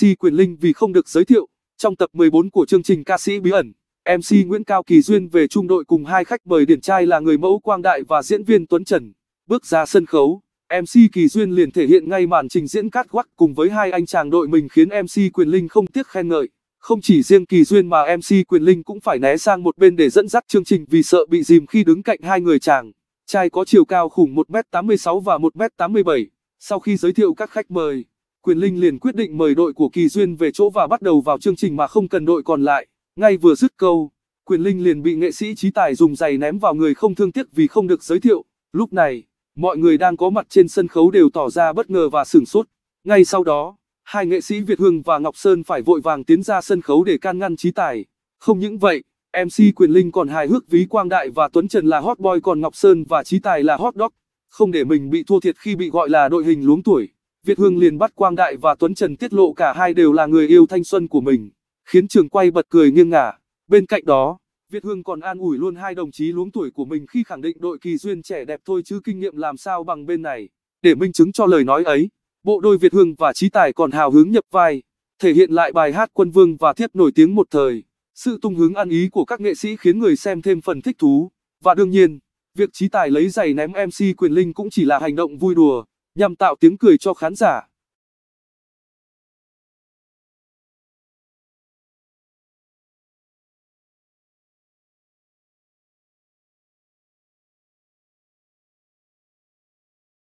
Chi Quyền Linh vì không được giới thiệu. Trong tập 14 của chương trình ca sĩ bí ẩn, MC Nguyễn Cao Kỳ Duyên về trung đội cùng hai khách mời điển trai là người mẫu Quang Đại và diễn viên Tuấn Trần. Bước ra sân khấu, MC Kỳ Duyên liền thể hiện ngay màn trình diễn cát quắc cùng với hai anh chàng đội mình khiến MC Quyền Linh không tiếc khen ngợi. Không chỉ riêng Kỳ Duyên mà MC Quyền Linh cũng phải né sang một bên để dẫn dắt chương trình vì sợ bị dìm khi đứng cạnh hai người chàng. Trai có chiều cao khủng 1m86 và 1m87. Sau khi giới thiệu các khách mời, Quyền Linh liền quyết định mời đội của Kỳ Duyên về chỗ và bắt đầu vào chương trình mà không cần đội còn lại. Ngay vừa dứt câu, Quyền Linh liền bị nghệ sĩ trí tài dùng giày ném vào người không thương tiếc vì không được giới thiệu. Lúc này, mọi người đang có mặt trên sân khấu đều tỏ ra bất ngờ và sửng sốt. Ngay sau đó, hai nghệ sĩ Việt Hương và Ngọc Sơn phải vội vàng tiến ra sân khấu để can ngăn trí tài. Không những vậy, MC Quyền Linh còn hài hước ví Quang Đại và Tuấn Trần là hot boy còn Ngọc Sơn và Trí Tài là hot dog, không để mình bị thua thiệt khi bị gọi là đội hình luống tuổi. Việt Hương liền bắt Quang Đại và Tuấn Trần tiết lộ cả hai đều là người yêu thanh xuân của mình, khiến trường quay bật cười nghiêng ngả. Bên cạnh đó, Việt Hương còn an ủi luôn hai đồng chí luống tuổi của mình khi khẳng định đội kỳ duyên trẻ đẹp thôi chứ kinh nghiệm làm sao bằng bên này. Để minh chứng cho lời nói ấy, bộ đôi Việt Hương và Trí Tài còn hào hứng nhập vai, thể hiện lại bài hát Quân Vương và Thiếp nổi tiếng một thời. Sự tung hứng ăn ý của các nghệ sĩ khiến người xem thêm phần thích thú. Và đương nhiên, việc Trí Tài lấy giày ném MC Quyền Linh cũng chỉ là hành động vui đùa nhằm tạo tiếng cười cho khán giả.